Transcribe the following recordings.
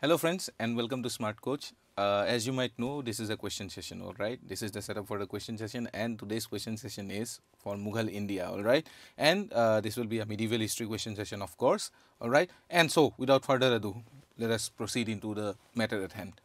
Hello friends and welcome to Smart Coach. Uh, as you might know, this is a question session, alright? This is the setup for the question session and today's question session is for Mughal India, alright? And uh, this will be a medieval history question session, of course, alright? And so, without further ado, let us proceed into the matter at hand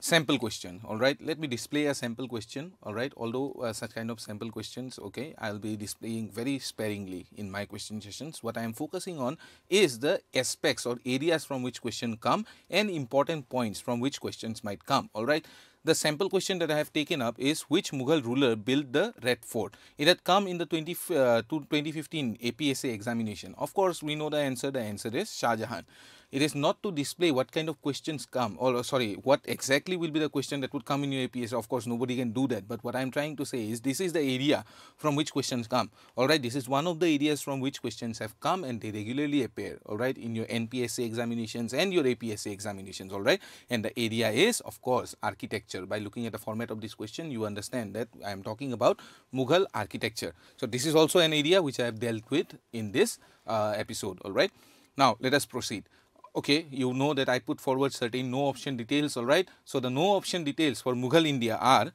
sample question all right let me display a sample question all right although uh, such kind of sample questions okay i'll be displaying very sparingly in my question sessions what i am focusing on is the aspects or areas from which question come and important points from which questions might come all right the sample question that I have taken up is which Mughal ruler built the Red Fort? It had come in the 20, uh, 2015 APSA examination. Of course, we know the answer. The answer is Shah Jahan. It is not to display what kind of questions come or sorry, what exactly will be the question that would come in your APS. Of course, nobody can do that. But what I'm trying to say is this is the area from which questions come. All right. This is one of the areas from which questions have come and they regularly appear. All right. In your NPSA examinations and your APSA examinations. All right. And the area is, of course, architecture. By looking at the format of this question, you understand that I am talking about Mughal architecture. So this is also an area which I have dealt with in this uh, episode. All right. Now let us proceed okay you know that I put forward certain no option details alright. So, the no option details for Mughal India are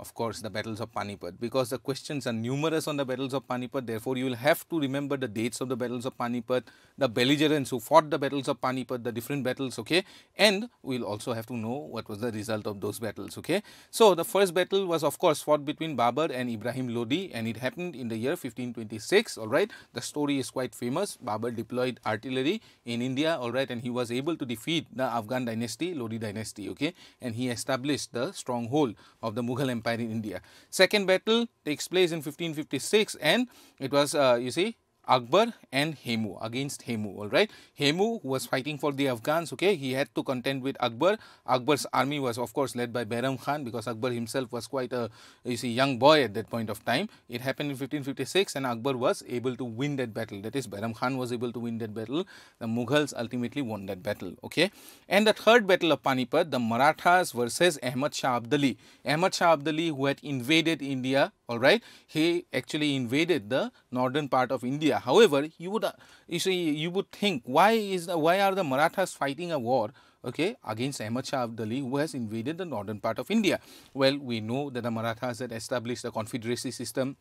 of course the battles of Panipat because the questions are numerous on the battles of Panipat therefore you will have to remember the dates of the battles of Panipat, the belligerents who fought the battles of Panipat, the different battles okay and we will also have to know what was the result of those battles okay. So the first battle was of course fought between Babur and Ibrahim Lodi and it happened in the year 1526 alright. The story is quite famous Babur deployed artillery in India alright and he was able to defeat the Afghan dynasty Lodi dynasty okay and he established the stronghold of the Mughal empire empire in India. Second battle takes place in 1556 and it was, uh, you see, Akbar and Hemu against Hemu all right Hemu was fighting for the Afghans okay he had to contend with Akbar Akbar's army was of course led by Bairam Khan because Akbar himself was quite a you see young boy at that point of time it happened in 1556 and Akbar was able to win that battle that is Bairam Khan was able to win that battle the Mughals ultimately won that battle okay and the third battle of Panipat the Marathas versus Ahmad Shah Abdali Ahmad Shah Abdali who had invaded India all right he actually invaded the northern part of India However, you would uh, you see you would think why is the, why are the Marathas fighting a war? Okay, against Ahmad Shah Abdali, who has invaded the northern part of India. Well, we know that the Marathas had established the confederacy system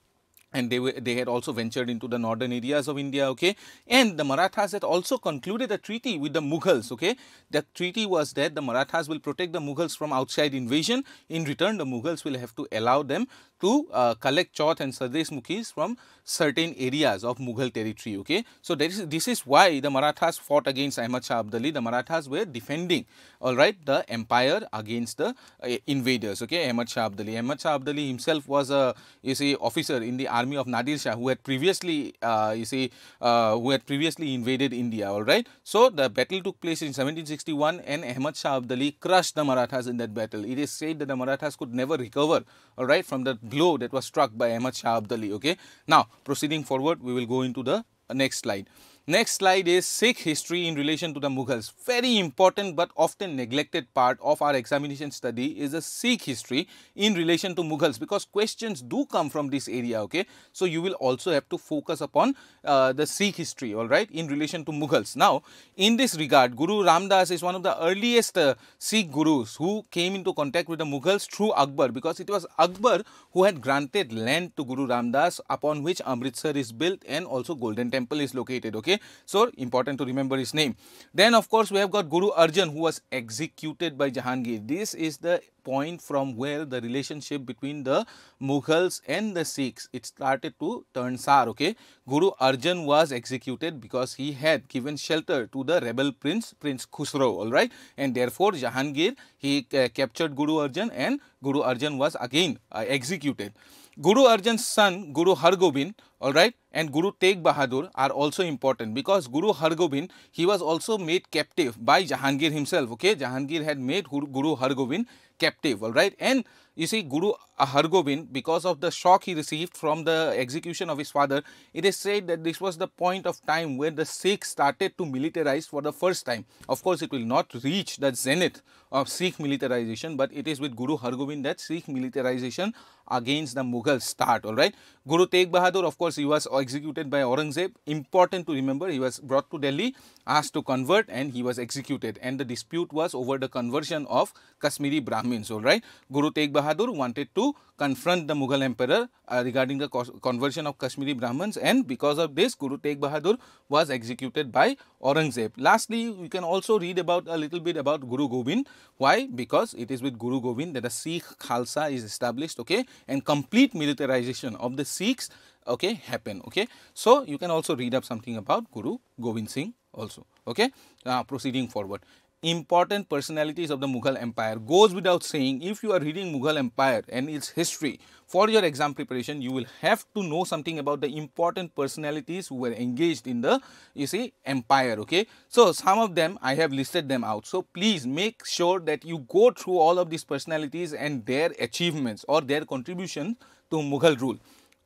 and they were, they had also ventured into the northern areas of India, okay. And the Marathas had also concluded a treaty with the Mughals, okay. The treaty was that the Marathas will protect the Mughals from outside invasion. In return, the Mughals will have to allow them to uh, collect Chauth and Sardesh Mukhis from certain areas of Mughal territory. Okay, so is, this is why the Marathas fought against Ahmad Shah Abdali. The Marathas were defending, all right, the empire against the uh, invaders. Okay, Ahmad Shah Abdali. Ahmad Shah Abdali himself was a you see officer in the army of Nadir Shah who had previously uh, you see uh, who had previously invaded India. All right, so the battle took place in 1761 and Ahmad Shah Abdali crushed the Marathas in that battle. It is said that the Marathas could never recover, all right, from the glow that was struck by Ahmad Shah Abdali. Okay. Now proceeding forward, we will go into the next slide. Next slide is Sikh history in relation to the Mughals. Very important but often neglected part of our examination study is the Sikh history in relation to Mughals because questions do come from this area, okay. So, you will also have to focus upon uh, the Sikh history, alright, in relation to Mughals. Now, in this regard, Guru Ramdas is one of the earliest uh, Sikh gurus who came into contact with the Mughals through Akbar because it was Akbar who had granted land to Guru Ramdas upon which Amritsar is built and also Golden Temple is located, okay so important to remember his name. Then of course we have got Guru Arjan who was executed by Jahangir. This is the point from where the relationship between the Mughals and the Sikhs it started to turn sour. Okay, Guru Arjan was executed because he had given shelter to the rebel prince Prince Khusro. All right, and therefore Jahangir he uh, captured Guru Arjan and Guru Arjan was again uh, executed. Guru Arjan's son Guru Hargobind all right and guru tegh bahadur are also important because guru hargobind he was also made captive by jahangir himself okay jahangir had made guru hargobind captive all right and you see guru hargobind because of the shock he received from the execution of his father it is said that this was the point of time where the sikhs started to militarize for the first time of course it will not reach the zenith of sikh militarization but it is with guru hargobind that sikh militarization against the mughals start all right guru tegh bahadur of course course, he was executed by Aurangzeb. Important to remember, he was brought to Delhi, asked to convert and he was executed. And the dispute was over the conversion of Kashmiri Brahmins, all right. Guru Tegh Bahadur wanted to confront the Mughal emperor uh, regarding the conversion of Kashmiri Brahmins and because of this, Guru Tegh Bahadur was executed by Aurangzeb. Lastly, we can also read about a little bit about Guru Gobind. Why? Because it is with Guru Gobind that the Sikh Khalsa is established, okay, and complete militarization of the Sikhs okay happen okay so you can also read up something about guru Govind singh also okay uh, proceeding forward important personalities of the mughal empire goes without saying if you are reading mughal empire and its history for your exam preparation you will have to know something about the important personalities who were engaged in the you see empire okay so some of them i have listed them out so please make sure that you go through all of these personalities and their achievements or their contribution to mughal rule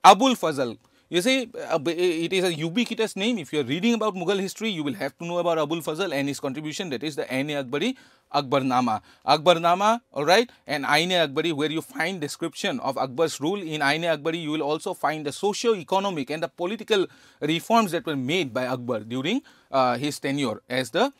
Abul Fazl. You see, uh, it is a ubiquitous name. If you are reading about Mughal history, you will have to know about Abul Fazl and his contribution that is the Aine Akbari Akbarnama. Akbarnama, alright, and Aine Akbari where you find description of Akbar's rule. In Aine Akbari, you will also find the socio-economic and the political reforms that were made by Akbar during uh, his tenure as the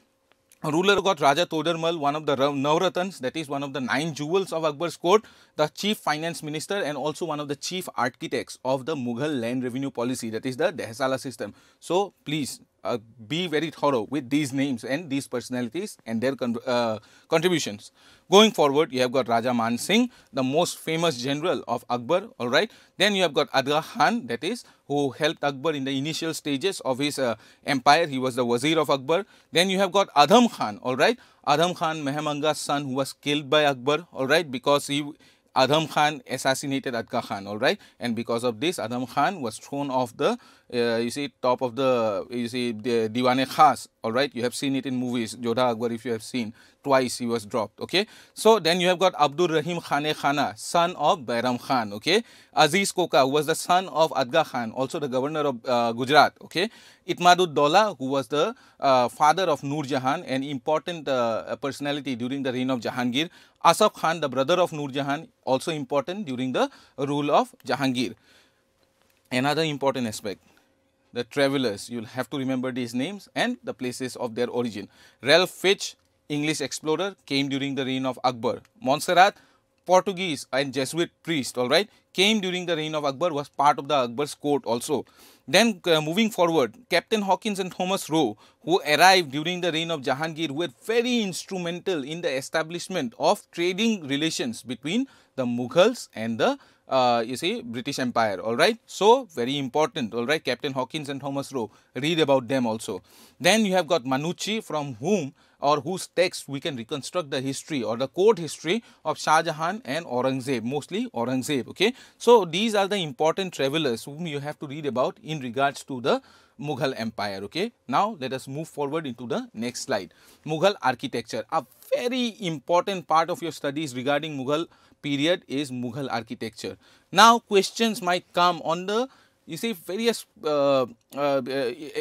ruler got Raja Todarmal, one of the Navratans, that is one of the nine jewels of Akbar's court, the chief finance minister and also one of the chief architects of the Mughal land revenue policy, that is the Dehsala system. So, please uh, be very thorough with these names and these personalities and their con uh, contributions. Going forward, you have got Raja Man Singh, the most famous general of Akbar, all right. Then you have got Adha Khan, that is, who helped Akbar in the initial stages of his uh, empire. He was the Wazir of Akbar. Then you have got Adham Khan, all right. Adham Khan, Mehmanga's son, who was killed by Akbar, all right, because he Adham Khan assassinated Adha Khan, all right. And because of this, Adham Khan was thrown off the uh, you see top of the you see the diwane khas all right you have seen it in movies jodha akbar if you have seen twice he was dropped okay so then you have got abdur rahim khane khana son of bairam khan okay aziz koka who was the son of adga khan also the governor of uh, gujarat okay itmadud dola who was the uh, father of nur jahan an important uh, personality during the reign of jahangir asaf khan the brother of nur jahan also important during the rule of jahangir another important aspect the travelers, you will have to remember these names and the places of their origin. Ralph Fitch, English explorer, came during the reign of Akbar. Montserrat, Portuguese and Jesuit priest, all right, came during the reign of Akbar, was part of the Akbar's court also. Then uh, moving forward, Captain Hawkins and Thomas Rowe, who arrived during the reign of Jahangir, were very instrumental in the establishment of trading relations between the Mughals and the uh, you see British Empire. All right, so very important. All right, Captain Hawkins and Thomas Rowe. Read about them also. Then you have got Manucci, from whom or whose texts we can reconstruct the history or the court history of Shah Jahan and Aurangzeb, mostly Aurangzeb. Okay? So, these are the important travelers whom you have to read about in regards to the Mughal Empire. Okay? Now, let us move forward into the next slide. Mughal architecture. A very important part of your studies regarding Mughal period is Mughal architecture. Now, questions might come on the you see various uh, uh,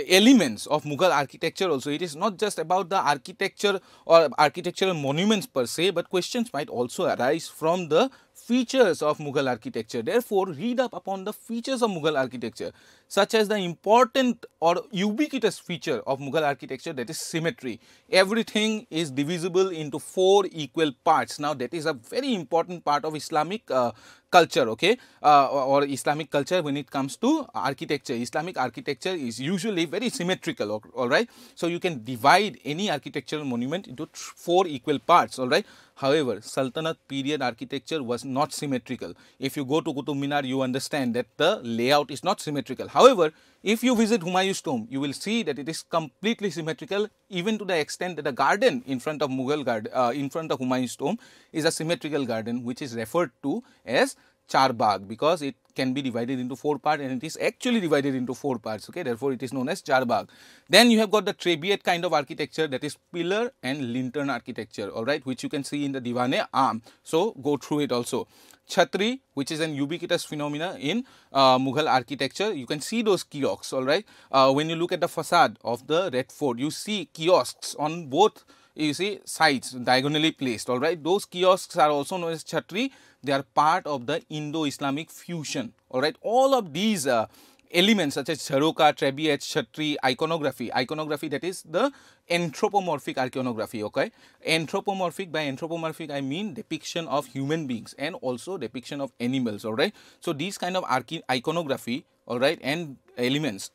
elements of Mughal architecture also. It is not just about the architecture or architectural monuments per se, but questions might also arise from the features of Mughal architecture. Therefore, read up upon the features of Mughal architecture, such as the important or ubiquitous feature of Mughal architecture that is symmetry. Everything is divisible into four equal parts. Now, that is a very important part of Islamic uh, culture okay uh, or Islamic culture when it comes to architecture. Islamic architecture is usually very symmetrical alright. So, you can divide any architectural monument into four equal parts alright. However, Sultanate period architecture was not symmetrical. If you go to Qutub Minar, you understand that the layout is not symmetrical. However, if you visit Humayun's tomb, you will see that it is completely symmetrical even to the extent that the garden in front of Mughal garden, uh, in front of Humayun's tomb is a symmetrical garden which is referred to as Charbagh because it can be divided into four parts and it is actually divided into four parts okay therefore it is known as Charbagh. Then you have got the Trebiat kind of architecture that is pillar and lintern architecture alright which you can see in the Diwane arm so go through it also. Chhatri which is an ubiquitous phenomena in uh, Mughal architecture you can see those kiosks alright uh, when you look at the facade of the Red Fort you see kiosks on both you see sides diagonally placed all right those kiosks are also known as chhatri they are part of the indo-islamic fusion all right all of these uh, elements such as charoka, trebiyat, chhatri, iconography, iconography that is the anthropomorphic iconography, okay. Anthropomorphic, by anthropomorphic I mean depiction of human beings and also depiction of animals, alright. So, these kind of iconography, alright, and elements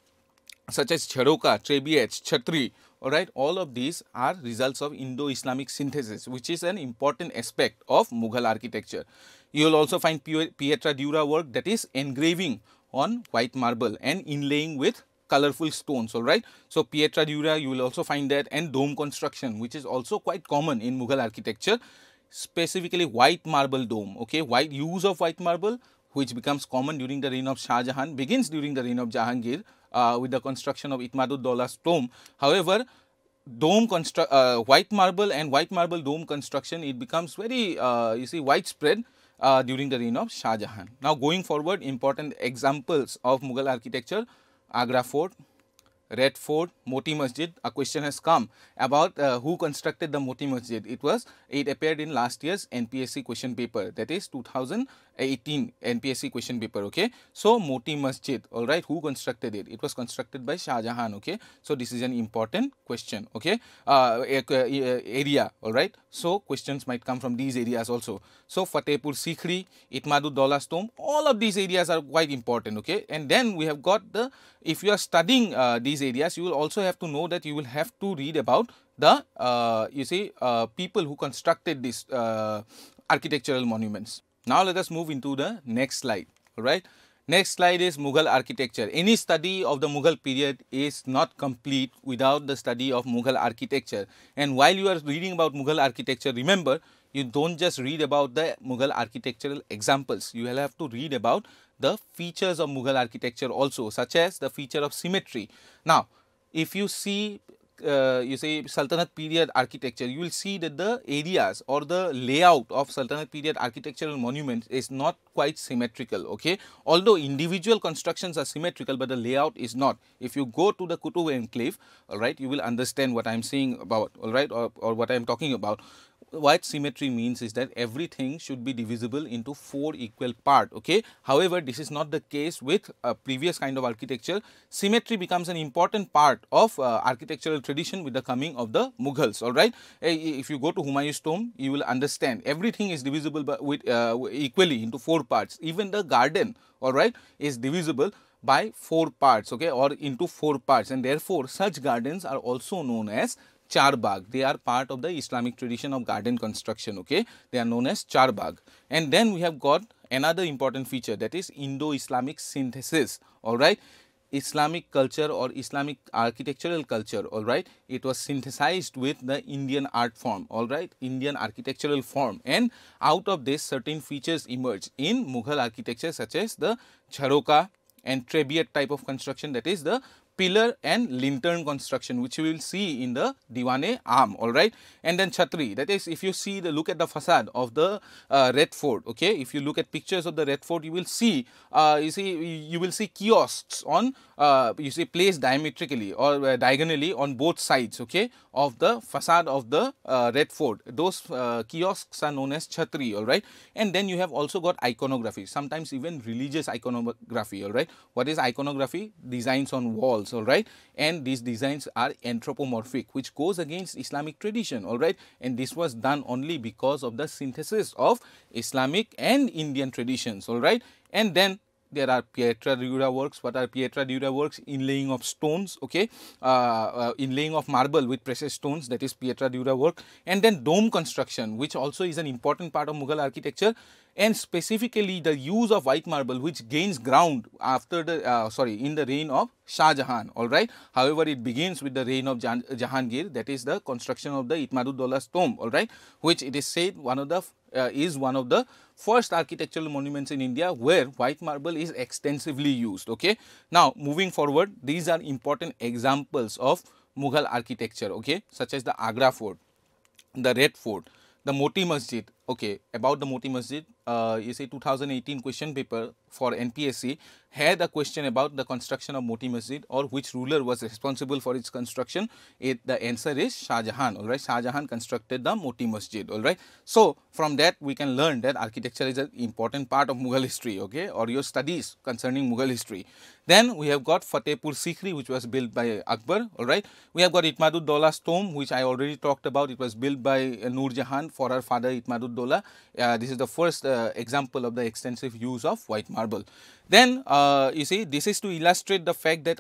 such as charoka, trebiyat, chhatri, all right all of these are results of indo-islamic synthesis which is an important aspect of mughal architecture you will also find pietra dura work that is engraving on white marble and inlaying with colorful stones all right so pietra dura you will also find that and dome construction which is also quite common in mughal architecture specifically white marble dome okay white use of white marble which becomes common during the reign of shah jahan begins during the reign of jahangir uh, with the construction of Itmaduddola's tomb. However, dome construct uh, white marble and white marble dome construction it becomes very uh, you see widespread uh, during the reign of Shah Jahan. Now going forward important examples of Mughal architecture Agra fort, Red fort, Moti Masjid a question has come about uh, who constructed the Moti Masjid it was it appeared in last year's NPSC question paper that is 2000 18 NPSC question paper, okay. So, Moti Masjid, alright, who constructed it? It was constructed by Shah Jahan, okay. So, this is an important question, okay, uh, uh, uh area, alright. So, questions might come from these areas also. So, Fatehpur Sikri, Itmadu Dollas Tomb, all of these areas are quite important, okay. And then we have got the, if you are studying uh, these areas, you will also have to know that you will have to read about the, uh, you see, uh, people who constructed these architectural monuments. Now let us move into the next slide, alright. Next slide is Mughal architecture. Any study of the Mughal period is not complete without the study of Mughal architecture. And while you are reading about Mughal architecture, remember you don't just read about the Mughal architectural examples. You will have to read about the features of Mughal architecture also, such as the feature of symmetry. Now, if you see uh, you say Sultanate period architecture, you will see that the areas or the layout of Sultanate period architectural monuments is not quite symmetrical. Okay, although individual constructions are symmetrical, but the layout is not. If you go to the Kutu enclave, all right, you will understand what I am saying about, all right, or, or what I am talking about what symmetry means is that everything should be divisible into four equal part okay however this is not the case with a previous kind of architecture symmetry becomes an important part of uh, architectural tradition with the coming of the mughals all right eh, if you go to humayun's tomb you will understand everything is divisible with uh, equally into four parts even the garden all right is divisible by four parts okay or into four parts and therefore such gardens are also known as Charbagh. They are part of the Islamic tradition of garden construction, okay. They are known as Charbagh. And then we have got another important feature that is Indo-Islamic synthesis, alright. Islamic culture or Islamic architectural culture, alright. It was synthesized with the Indian art form, alright, Indian architectural form. And out of this, certain features emerge in Mughal architecture such as the Charoka, and trebiat type of construction that is the pillar and lintern construction which we will see in the Diwane arm all right and then Chhatri that is if you see the look at the facade of the uh, Red Fort okay if you look at pictures of the Red Fort you will see uh, you see you will see kiosks on uh, you see placed diametrically or uh, diagonally on both sides okay of the facade of the uh, Red Fort those uh, kiosks are known as Chhatri all right and then you have also got iconography sometimes even religious iconography all right what is iconography designs on walls all right and these designs are anthropomorphic which goes against Islamic tradition all right and this was done only because of the synthesis of Islamic and Indian traditions all right and then there are pietra dura works what are pietra dura works inlaying of stones okay uh, uh, inlaying of marble with precious stones that is pietra dura work and then dome construction which also is an important part of mughal architecture and specifically the use of white marble which gains ground after the uh, sorry in the reign of Shah Jahan all right however it begins with the reign of Jan Jahangir that is the construction of the Itmaduddola's tomb all right which it is said one of the uh, is one of the first architectural monuments in India where white marble is extensively used okay now moving forward these are important examples of Mughal architecture okay such as the Agra fort the red fort the Moti Masjid Okay, about the Moti Masjid, uh, you say 2018 question paper for NPSC had a question about the construction of Moti Masjid or which ruler was responsible for its construction. It, the answer is Shah Jahan, alright. Shah Jahan constructed the Moti Masjid, alright. So, from that we can learn that architecture is an important part of Mughal history, okay, or your studies concerning Mughal history. Then we have got Fatehpur Sikri, which was built by Akbar, alright. We have got Itmadud dola's tomb, which I already talked about. It was built by Nur Jahan for her father Itmadud Dola. Uh, this is the first uh, example of the extensive use of white marble. Then uh, you see this is to illustrate the fact that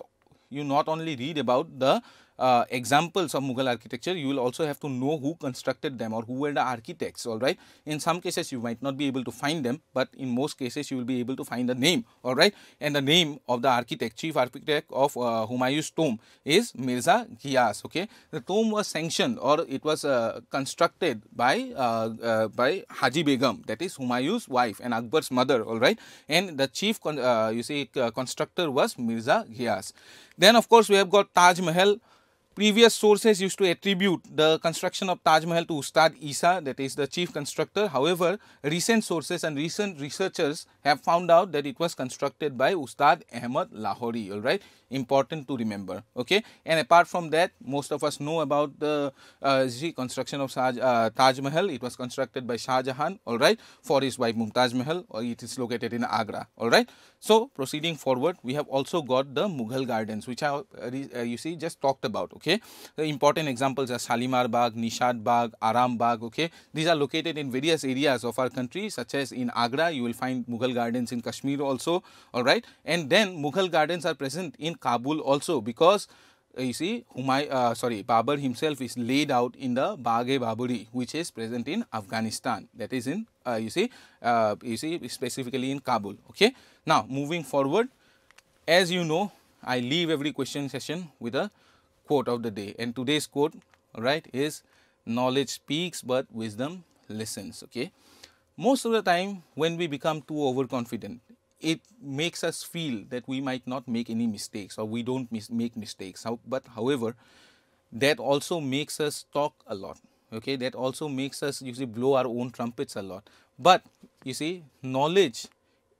you not only read about the uh, examples of Mughal architecture, you will also have to know who constructed them or who were the architects, all right. In some cases, you might not be able to find them, but in most cases, you will be able to find the name, all right. And the name of the architect, chief architect of uh, Humayun's tomb is Mirza Ghias, okay. The tomb was sanctioned or it was uh, constructed by, uh, uh, by Haji Begum, that is Humayun's wife and Akbar's mother, all right. And the chief, uh, you see, constructor was Mirza Ghias. Then, of course, we have got Taj Mahal, Previous sources used to attribute the construction of Taj Mahal to Ustad Isa, that is the chief constructor. However, recent sources and recent researchers have found out that it was constructed by Ustad Ahmad Lahori, all right? Important to remember, okay? And apart from that, most of us know about the uh, construction of uh, Taj Mahal. It was constructed by Shah Jahan, all right, for his wife Mumtaz Mahal, or it is located in Agra, all right? So, proceeding forward, we have also got the Mughal gardens, which I, uh, uh you see, just talked about, okay? okay the important examples are shalimar bagh nishad bagh aram bagh okay these are located in various areas of our country such as in agra you will find mughal gardens in kashmir also all right and then mughal gardens are present in kabul also because uh, you see Humay, uh, sorry Babur himself is laid out in the Baghe Baburi which is present in Afghanistan that is in uh, you see uh, you see specifically in Kabul okay now moving forward as you know I leave every question session with a quote of the day and today's quote right is knowledge speaks but wisdom listens okay most of the time when we become too overconfident it makes us feel that we might not make any mistakes or we don't mis make mistakes How, but however that also makes us talk a lot okay that also makes us usually blow our own trumpets a lot but you see knowledge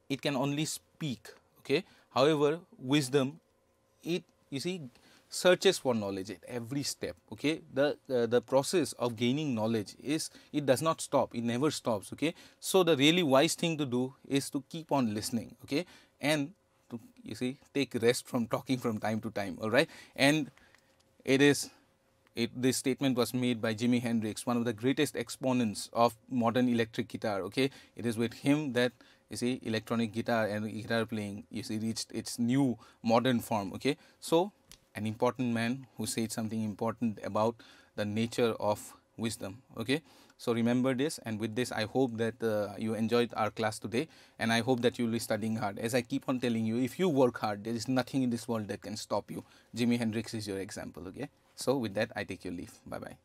it can only speak okay however wisdom it you see searches for knowledge at every step okay the uh, the process of gaining knowledge is it does not stop it never stops okay so the really wise thing to do is to keep on listening okay and to you see take rest from talking from time to time all right and it is it, this statement was made by Jimi Hendrix, one of the greatest exponents of modern electric guitar. Okay, it is with him that you see electronic guitar and guitar playing you see reached its new modern form. Okay, so an important man who said something important about the nature of wisdom okay so remember this and with this i hope that uh, you enjoyed our class today and i hope that you will be studying hard as i keep on telling you if you work hard there is nothing in this world that can stop you jimi hendrix is your example okay so with that i take your leave bye bye